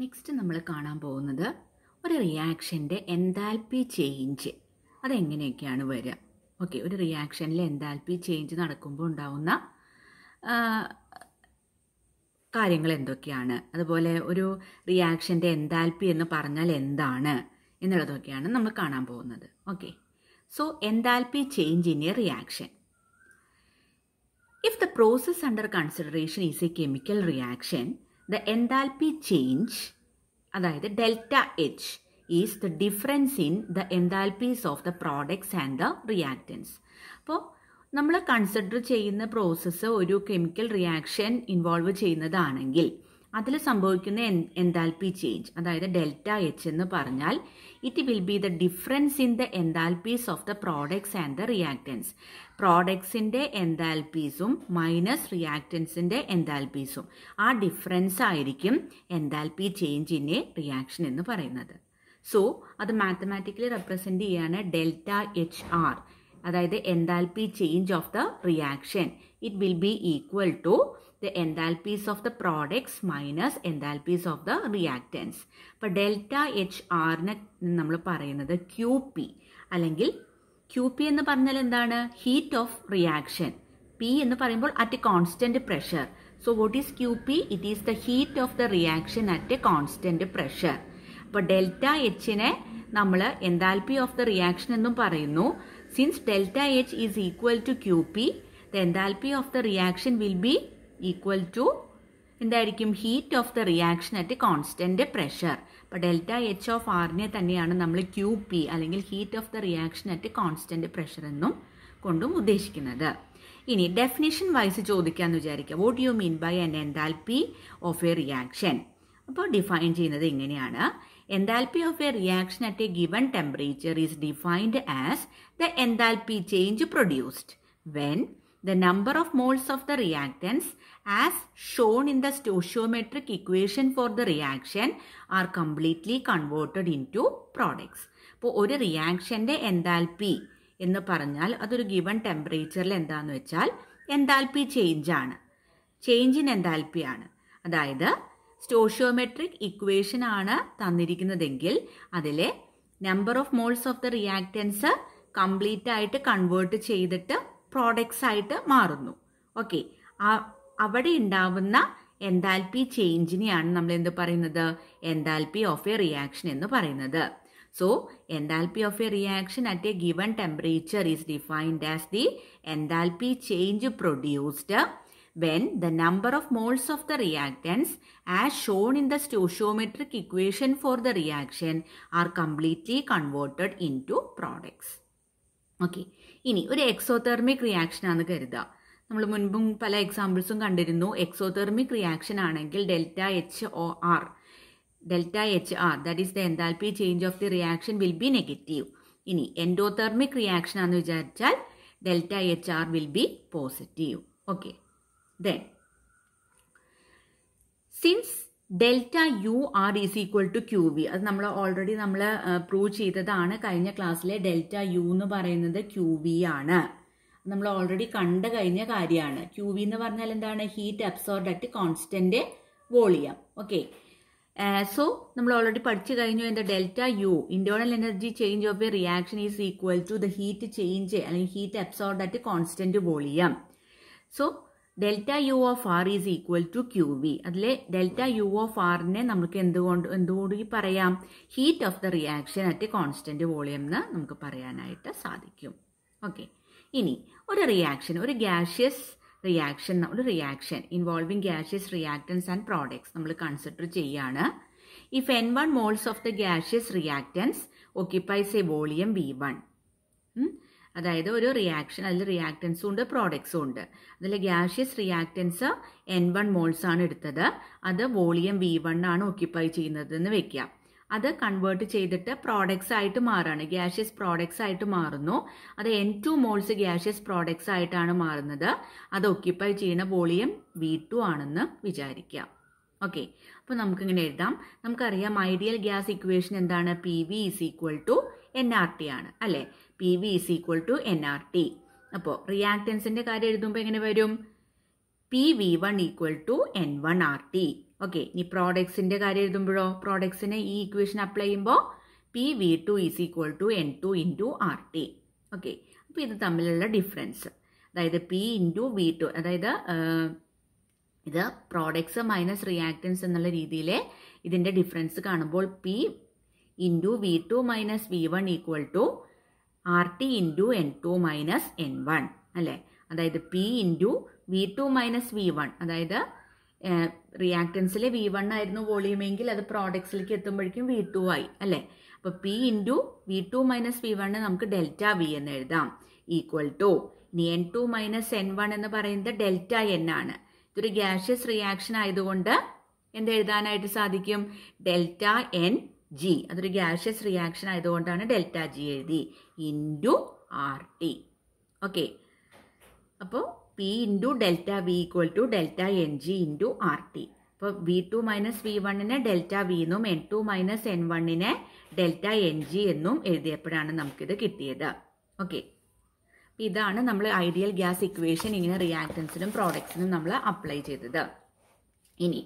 Next നമ്മൾ കാണാൻ പോകുന്നത് ഒരു റിയാക്ഷൻ്റെ എന്താൽപി ചേഞ്ച് അതെങ്ങനെയൊക്കെയാണ് വരിക ഓക്കെ ഒരു റിയാക്ഷനിൽ എന്താൽപി ചേഞ്ച് നടക്കുമ്പോൾ ഉണ്ടാവുന്ന കാര്യങ്ങൾ എന്തൊക്കെയാണ് അതുപോലെ ഒരു റിയാക്ഷൻ്റെ എന്താൽപി എന്ന് പറഞ്ഞാൽ എന്താണ് എന്നുള്ളതൊക്കെയാണ് നമ്മൾ കാണാൻ പോകുന്നത് okay so enthalpy change in a reaction if the process under consideration is a chemical reaction the enthalpy change അതായത് delta H is the difference in the enthalpies of the products and the reactants അപ്പോൾ നമ്മൾ consider ചെയ്യുന്ന process ഒരു chemical reaction involve ചെയ്യുന്നതാണെങ്കിൽ അതിൽ സംഭവിക്കുന്ന enthalpy change അതായത് delta H എന്ന് പറഞ്ഞാൽ it will be the difference in the enthalpies of the products and the reactants പ്രോഡക്ട്സിൻ്റെ എൻതാൽപ്പീസും മൈനസ് റിയാക്റ്റൻസിൻ്റെ എൻതാൽപ്പീസും ആ ഡിഫറൻസ് ആയിരിക്കും എൻതാൽപ്പി ചേഞ്ചിൻ്റെ റിയാക്ഷൻ എന്ന് പറയുന്നത് സോ അത് മാത്തമാറ്റിക്കലി റെപ്രസെൻ്റ് ചെയ്യാണ് ഡെൽറ്റ എച്ച് ആർ അതായത് enthalpy change of the reaction it will be equal to the enthalpies of the products minus enthalpies of the reactants. അപ്പോൾ ഡെൽറ്റ എച്ച് ആറിന് നമ്മൾ പറയുന്നത് ക്യൂ പി അല്ലെങ്കിൽ ക്യൂ പി എന്ന് പറഞ്ഞാൽ എന്താണ് ഹീറ്റ് ഓഫ് റിയാക്ഷൻ പി എന്ന് പറയുമ്പോൾ at constant pressure so what is Q P it is the heat of the reaction at constant pressure അപ്പോൾ ഡെൽറ്റ എച്ചിനെ നമ്മൾ എൻതാൽപി ഓഫ് ദ റിയാക്ഷൻ എന്നും പറയുന്നു since delta H is equal to Q P the enthalpy of the reaction will be equal to എന്തായിരിക്കും heat of the reaction at constant pressure അപ്പോൾ delta H of ആറിനെ തന്നെയാണ് നമ്മൾ Q P അല്ലെങ്കിൽ heat of the reaction at constant pressure എന്നും കൊണ്ടും ഉദ്ദേശിക്കുന്നത് ഇനി ഡെഫിനേഷൻ വൈസ് ചോദിക്കാമെന്ന് വിചാരിക്കുക what you mean by an enthalpy of a reaction അപ്പോൾ ഡിഫൈൻ ചെയ്യുന്നത് ഇങ്ങനെയാണ് enthalpy of a reaction at a given temperature is defined as the enthalpy change produced when the number of moles of the reactants as shown in the stoichiometric equation for the reaction are completely converted into products. അപ്പോൾ ഒരു റിയാക്ഷൻ്റെ enthalpy എന്ന് പറഞ്ഞാൽ അതൊരു given ടെമ്പറേച്ചറിൽ എന്താണെന്ന് വെച്ചാൽ enthalpy ചേഞ്ചാണ് change in എൻതാൽപ്പിയാണ് അതായത് സ്റ്റോഷ്യോമെട്രിക് ഇക്വേഷൻ ആണ് തന്നിരിക്കുന്നതെങ്കിൽ അതിലെ number of moles of the reactants complete ആയിട്ട് കൺവേർട്ട് ചെയ്തിട്ട് പ്രോഡക്ട്സ് ആയിട്ട് മാറുന്നു ഓക്കെ അവിടെ ഉണ്ടാവുന്ന എൻതാൽപി ചേഞ്ചിനെയാണ് നമ്മൾ എന്ത് പറയുന്നത് എൻതാൽപി ഓഫ് എ റിയാക്ഷൻ എന്ന് പറയുന്നത് so enthalpy of a reaction at a given temperature is defined as the enthalpy change produced when the number of moles of the reactants as shown in the stoichiometric equation for the reaction are completely converted into products okay ഇനി ഒരു exothermic reaction ആണെന്ന് കരുതുക നമ്മൾ മുൻപും പല എക്സാമ്പിൾസും കണ്ടിരുന്നു exothermic reaction ആണെങ്കിൽ delta H O R delta H R that is the enthalpy change of the reaction will be negative ഇനി എൻഡോതെർമിക് റിയാക്ഷൻ ആണെന്ന് വിചാരിച്ചാൽ delta H R will be positive okay then since delta U R is equal to Q V അത് നമ്മൾ already നമ്മൾ prove ചെയ്തതാണ് കഴിഞ്ഞ ക്ലാസ്സിലെ delta U എന്ന് പറയുന്നത് ക്യു വി ആണ് നമ്മൾ ഓൾറെഡി കണ്ട കഴിഞ്ഞ കാര്യമാണ് ക്യു വി എന്ന് പറഞ്ഞാൽ എന്താണ് heat absorbed at constant volume okay so നമ്മൾ ഓൾറെഡി പഠിച്ചു കഴിഞ്ഞു എന്താ delta U internal energy change of a reaction is equal to the heat change അല്ലെങ്കിൽ heat absorbed at constant volume so delta U of R is equal to Q V അതിലെ delta U of ആറിനെ നമുക്ക് എന്തുകൊണ്ട് എന്തുകൂടി പറയാം heat of the reaction at constant volume എന്ന് നമുക്ക് പറയാനായിട്ട് സാധിക്കും ഓക്കെ ഇനി ഒരു റിയാക്ഷൻ ഒരു ഗ്യാഷ്യസ് റിയാക്ഷൻ ഒരു reaction involving gaseous reactants and products നമ്മൾ കൺസിഡർ ചെയ്യാണ് if N one moles of the gaseous reactants occupies a volume V one അതായത് ഒരു റിയാക്ഷൻ അതിൽ റിയാക്റ്റൻസും ഉണ്ട് പ്രോഡക്ട്സും ഉണ്ട് അതിൽ gaseous reactants N one moles ആണ് എടുത്തത് അത് വോളിയം വി വൺ ആണ് ഓക്യുപ്പൈ ചെയ്യുന്നതെന്ന് വെക്കാം അത് കൺവേർട്ട് ചെയ്തിട്ട് പ്രോഡക്ട്സ് ആയിട്ട് മാറുകയാണ് ഗ്യാഷ്യസ് പ്രോഡക്ട്സ് ആയിട്ട് മാറുന്നു അത് N two moles gaseous products ആയിട്ടാണ് മാറുന്നത് അത് ഓക്യുപ്പൈ ചെയ്യുന്ന വോളിയം വി ടു ആണെന്ന് വിചാരിക്കാം ഓക്കെ അപ്പോൾ നമുക്കിങ്ങനെ എഴുതാം നമുക്കറിയാം ഐഡിയൽ ഗ്യാസ് ഇക്വേഷൻ എന്താണ് P V is equal to N R T ആണ് അല്ലേ P V is equal to N R T അപ്പോൾ റിയാക്റ്റൻസിൻ്റെ കാര്യം എഴുതുമ്പോൾ എങ്ങനെ വരും P V one equal to N one R T okay ഇനി പ്രോഡക്ട്സിൻ്റെ കാര്യം എഴുതുമ്പോഴോ പ്രോഡക്ട്സിനെ ഈ ഇക്വേഷൻ അപ്ലൈ ചെയ്യുമ്പോൾ P V two is equal to N two into R T okay അപ്പോൾ ഇത് തമ്മിലുള്ള ഡിഫറൻസ് അതായത് പി ഇൻറ്റു വി ടു അതായത് ഇത് പ്രോഡക്ട്സ് മൈനസ് റിയാക്റ്റൻസ് എന്നുള്ള രീതിയിൽ ഇതിൻ്റെ ഡിഫറൻസ് കാണുമ്പോൾ P into V2 to V1 T into RT to N2 N N1 അല്ലേ അതായത് P to V2 V V1 അതായത് റിയാക്ടൻസിലെ വി വൺ ആയിരുന്നു വോളിയുമെങ്കിൽ അത് പ്രോഡക്ട്സിലേക്ക് എത്തുമ്പോഴേക്കും വി ടു ആയി അല്ലേ അപ്പോൾ P into V two minus V one നമുക്ക് ഡെൽറ്റ വി എന്ന് എഴുതാം ഈക്വൽ ടു ഇനി N two minus N one എന്ന് പറയുന്നത് ഡെൽറ്റ എൻ ആണ് ഇതൊരു ഗ്യാഷ്യസ് റിയാക്ഷൻ ആയതുകൊണ്ട് എന്ത് എഴുതാനായിട്ട് സാധിക്കും ഡെൽറ്റ എൻ ജി അതൊരു ഗ്യാഷ്യസ് റിയാക്ഷൻ ആയതുകൊണ്ടാണ് ഡെൽറ്റ ജി എഴുതി ഇൻറ്റു ആർ ടി ഓക്കെ അപ്പോൾ P into delta V equal to delta N G into R T അപ്പോൾ വി ടു മൈനസ് വി വണ്ണിനെ ഡെൽറ്റ വി എന്നും എൻ ടു മൈനസ് എൻ വണ്ണിനെ delta N G എന്നും എഴുതിയപ്പോഴാണ് നമുക്കിത് കിട്ടിയത് ഓക്കെ ഇതാണ് നമ്മൾ ഐഡിയൽ ഗ്യാസ് ഇക്വേഷൻ ഇങ്ങനെ റിയാക്റ്റൻസിനും പ്രോഡക്ട്സിനും നമ്മൾ അപ്ലൈ ചെയ്തത് ഇനി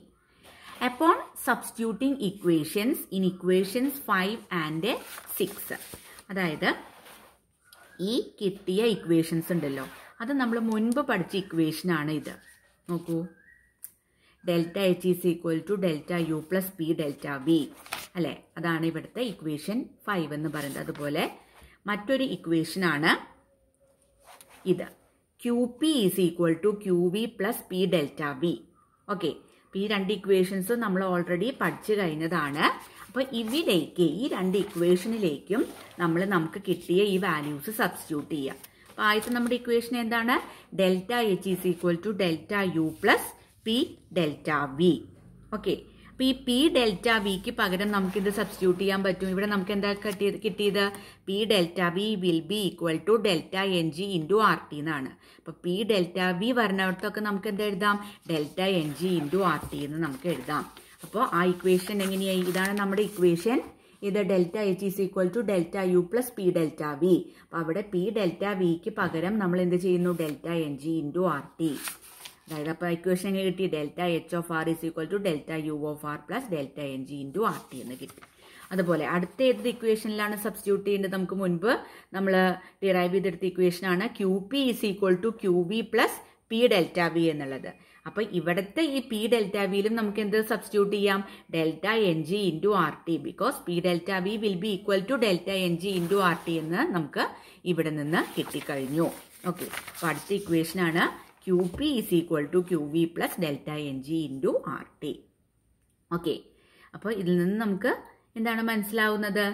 upon substituting equations in equations 5 and 6 അതായത് ഈ കിട്ടിയ ഇക്വേഷൻസ് ഉണ്ടല്ലോ അത് നമ്മൾ മുൻപ് പഠിച്ച ഇക്വേഷൻ ആണ് ഇത് നോക്കൂ delta H is equal to delta U plus P delta V അല്ലെ അതാണ് ഇവിടുത്തെ ഇക്വേഷൻ ഫൈവ് എന്ന് പറയുന്നത് അതുപോലെ മറ്റൊരു ഇക്വേഷൻ ആണ് ഇത് Q P is equal to Q V plus P delta V okay അപ്പൊ ഈ രണ്ട് ഇക്വേഷൻസും നമ്മൾ ഓൾറെഡി പഠിച്ചു കഴിഞ്ഞതാണ് അപ്പോൾ ഇവിടേക്ക് ഈ രണ്ട് ഇക്വേഷനിലേക്കും നമ്മൾ നമുക്ക് കിട്ടിയ ഈ വാല്യൂസ് സബ്സ്റ്റിറ്റ്യൂട്ട് ചെയ്യാം അപ്പൊ ആദ്യത്തെ നമ്മുടെ ഇക്വേഷൻ എന്താണ് delta H is equal to delta U plus P delta V okay അപ്പോൾ ഈ പി ഡെൽറ്റ വിക്ക് പകരം നമുക്കിത് സബ്സ്റ്റിറ്റ്യൂട്ട് ചെയ്യാൻ പറ്റും ഇവിടെ നമുക്ക് എന്താ കിട്ടിയത് കിട്ടിയത് P delta V will be equal to delta N G into R T എന്നാണ് അപ്പോൾ പി ഡെൽറ്റ വി വരണവിടത്തൊക്കെ നമുക്ക് എന്താ എഴുതാം delta N G into R T എന്ന് നമുക്ക് എഴുതാം അപ്പോൾ ആ ഇക്വേഷൻ എങ്ങനെയായി ഇതാണ് നമ്മുടെ ഇക്വേഷൻ ഇത് delta H is equal to delta U plus P delta V അപ്പോൾ അവിടെ പി ഡെൽറ്റ വിക്ക് പകരം നമ്മൾ എന്ത് ചെയ്യുന്നു delta N G into R T അതായത് അപ്പോൾ ഇക്വേഷൻ എങ്ങനെ കിട്ടി delta H of R is equal to delta U of R plus delta N G into R T എന്ന് കിട്ടി അതുപോലെ അടുത്ത ഏത് ഇക്വേഷനിലാണ് സബ്സ്റ്റിറ്റ്യൂട്ട് ചെയ്യേണ്ടത് നമുക്ക് മുൻപ് നമ്മൾ ഡിറൈവ് ചെയ്തെടുത്ത ഇക്വേഷനാണ് Q P is equal to Q V plus P delta V എന്നുള്ളത് അപ്പോൾ ഇവിടുത്തെ ഈ പി ഡെൽറ്റ വിയിലും നമുക്ക് എന്ത് സബ്സ്റ്റിറ്റ്യൂട്ട് ചെയ്യാം delta N G into R T because P delta V will be equal to delta N G into R T എന്ന് നമുക്ക് ഇവിടെ നിന്ന് കിട്ടിക്കഴിഞ്ഞു ഓക്കെ അപ്പോൾ അടുത്ത ഇക്വേഷനാണ് Q P is equal to Q V plus delta N G into R T okay അപ്പോൾ ഇതിൽ നിന്ന് നമുക്ക് എന്താണ് മനസ്സിലാവുന്നത്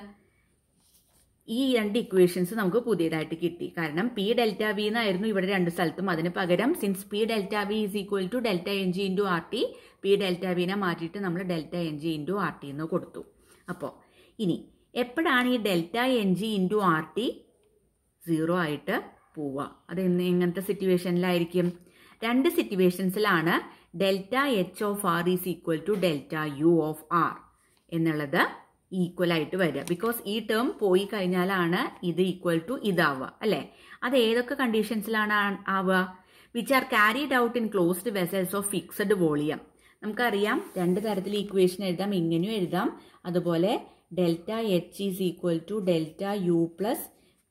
ഈ രണ്ട് ഇക്വേഷൻസ് നമുക്ക് പുതിയതായിട്ട് കിട്ടി കാരണം പി ഡെൽറ്റ വി എന്നായിരുന്നു ഇവിടെ രണ്ട് സ്ഥലത്തും അതിന് പകരം since P delta V is equal to delta N G into R T P delta വിനെ മാറ്റിയിട്ട് നമ്മൾ delta N G into R T എന്ന് കൊടുത്തു അപ്പോൾ ഇനി എപ്പോഴാണ് ഈ delta N G into R T zero ആയിട്ട് പോവാം അത് എങ്ങനത്തെ സിറ്റുവേഷനിലായിരിക്കും രണ്ട് സിറ്റുവേഷൻസിലാണ് delta H of R is equal to delta U of R എന്നുള്ളത് ഈക്വൽ ആയിട്ട് വരിക ബിക്കോസ് ഈ ടേം പോയി കഴിഞ്ഞാലാണ് ഇത് ഈക്വൽ ടു ഇതാവുക അല്ലേ അത് ഏതൊക്കെ കണ്ടീഷൻസിലാണ് ആവുക which are carried out in closed vessels of fixed volume നമുക്കറിയാം രണ്ട് തരത്തിൽ ഈക്വേഷൻ എഴുതാം ഇങ്ങനെയും എഴുതാം അതുപോലെ delta H is equal to delta U plus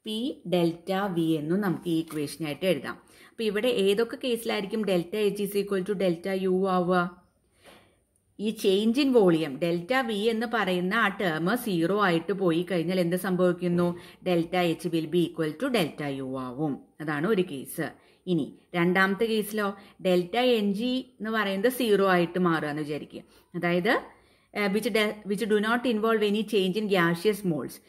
P delta V എന്നും നമുക്ക് ഈ ഇക്വേഷനായിട്ട് എഴുതാം അപ്പോൾ ഇവിടെ ഏതൊക്കെ കേസിലായിരിക്കും delta H is equal to delta U ആവുക ഈ change in volume delta V എന്ന് പറയുന്ന ആ ടേം സീറോ ആയിട്ട് പോയി കഴിഞ്ഞാൽ എന്ത് സംഭവിക്കുന്നു delta H will be equal to delta U ആവും അതാണ് ഒരു കേസ് ഇനി രണ്ടാമത്തെ കേസിലോ ഡെൽറ്റ എൻ ജി എന്ന് പറയുന്നത് സീറോ ആയിട്ട് മാറുക എന്ന് വിചാരിക്കുക അതായത് which which do not involve any change in gaseous moles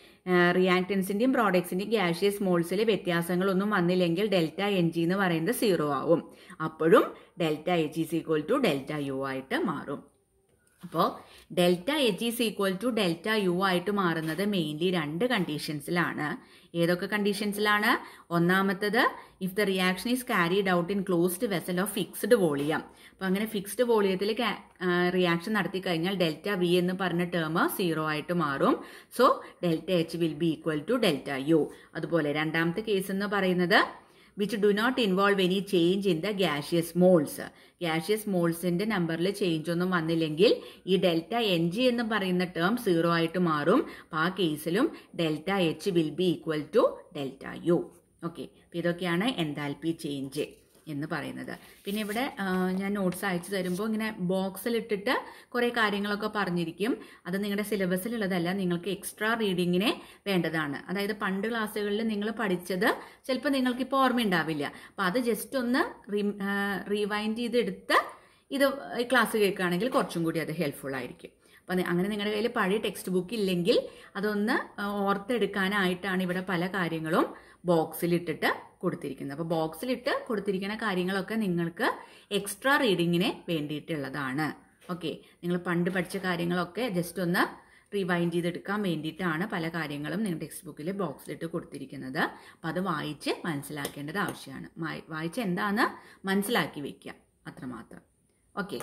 റിയാക്ടൻസിൻ്റെയും പ്രോഡക്ട്സിൻ്റെയും ഗ്യാഷ്യസ് മോൾസിലെ വ്യത്യാസങ്ങളൊന്നും വന്നില്ലെങ്കിൽ ഡെൽറ്റ എൻ ജി എന്ന് പറയുന്നത് സീറോ ആവും അപ്പോഴും delta A G is equal to delta U ആയിട്ട് മാറും അപ്പോൾ delta H is equal to delta U ആയിട്ട് മാറുന്നത് മെയിൻലി രണ്ട് കണ്ടീഷൻസിലാണ് ഏതൊക്കെ കണ്ടീഷൻസിലാണ് ഒന്നാമത്തത് if the reaction is carried out in closed vessel of fixed volume അപ്പോൾ അങ്ങനെ ഫിക്സ്ഡ് വോളിയത്തിൽ റിയാക്ഷൻ നടത്തി കഴിഞ്ഞാൽ ഡെൽറ്റ വി എന്ന് പറഞ്ഞ ടേം സീറോ ആയിട്ട് മാറും so delta H will be equal to delta U അതുപോലെ രണ്ടാമത്തെ കേസ് എന്ന് പറയുന്നത് which do not involve any change in the gaseous moles gaseous മോൾസിന്റെ നമ്പറിൽ ചേഞ്ച് ഒന്നും വന്നില്ലെങ്കിൽ ഈ ഡെൽറ്റ എൻ ജി എന്ന് പറയുന്ന ടേം സീറോ ആയിട്ട് മാറും ആ കേസിലും delta H will be equal to delta U okay ഇതൊക്കെയാണ് എന്താൽപി ചേഞ്ച് എന്ന് പറയുന്നത് പിന്നെ ഇവിടെ ഞാൻ നോട്ട്സ് അയച്ചു തരുമ്പോൾ ഇങ്ങനെ ബോക്സിലിട്ടിട്ട് കുറേ കാര്യങ്ങളൊക്കെ പറഞ്ഞിരിക്കും അത് നിങ്ങളുടെ സിലബസിലുള്ളതല്ല നിങ്ങൾക്ക് എക്സ്ട്രാ റീഡിങ്ങിനെ വേണ്ടതാണ് അതായത് പണ്ട് ക്ലാസ്സുകളിൽ നിങ്ങൾ പഠിച്ചത് ചിലപ്പോൾ നിങ്ങൾക്കിപ്പോൾ ഓർമ്മയുണ്ടാവില്ല അപ്പോൾ അത് ജസ്റ്റ് ഒന്ന് റീവൈൻഡ് ചെയ്തെടുത്ത് ഇത് ക്ലാസ് കേൾക്കുകയാണെങ്കിൽ കുറച്ചും കൂടി അത് ഹെൽപ്ഫുൾ ആയിരിക്കും അപ്പം അങ്ങനെ നിങ്ങളുടെ കയ്യിൽ പഴയ ടെക്സ്റ്റ് ബുക്ക് ഇല്ലെങ്കിൽ അതൊന്ന് ഓർത്തെടുക്കാനായിട്ടാണ് ഇവിടെ പല കാര്യങ്ങളും ബോക്സിലിട്ടിട്ട് കൊടുത്തിരിക്കുന്നത് അപ്പോൾ ബോക്സിലിട്ട് കൊടുത്തിരിക്കുന്ന കാര്യങ്ങളൊക്കെ നിങ്ങൾക്ക് എക്സ്ട്രാ റീഡിങ്ങിന് വേണ്ടിയിട്ടുള്ളതാണ് ഓക്കെ നിങ്ങൾ പണ്ട് പഠിച്ച കാര്യങ്ങളൊക്കെ ജസ്റ്റ് ഒന്ന് റിവൈൻഡ് ചെയ്തെടുക്കാൻ വേണ്ടിയിട്ടാണ് പല കാര്യങ്ങളും നിങ്ങൾ ടെക്സ്റ്റ് ബുക്കിൽ ബോക്സിലിട്ട് കൊടുത്തിരിക്കുന്നത് അപ്പം അത് വായിച്ച് മനസ്സിലാക്കേണ്ടത് ആവശ്യമാണ് വായിച്ച് എന്താണെന്ന് മനസ്സിലാക്കി വയ്ക്കുക അത്രമാത്രം ഓക്കെ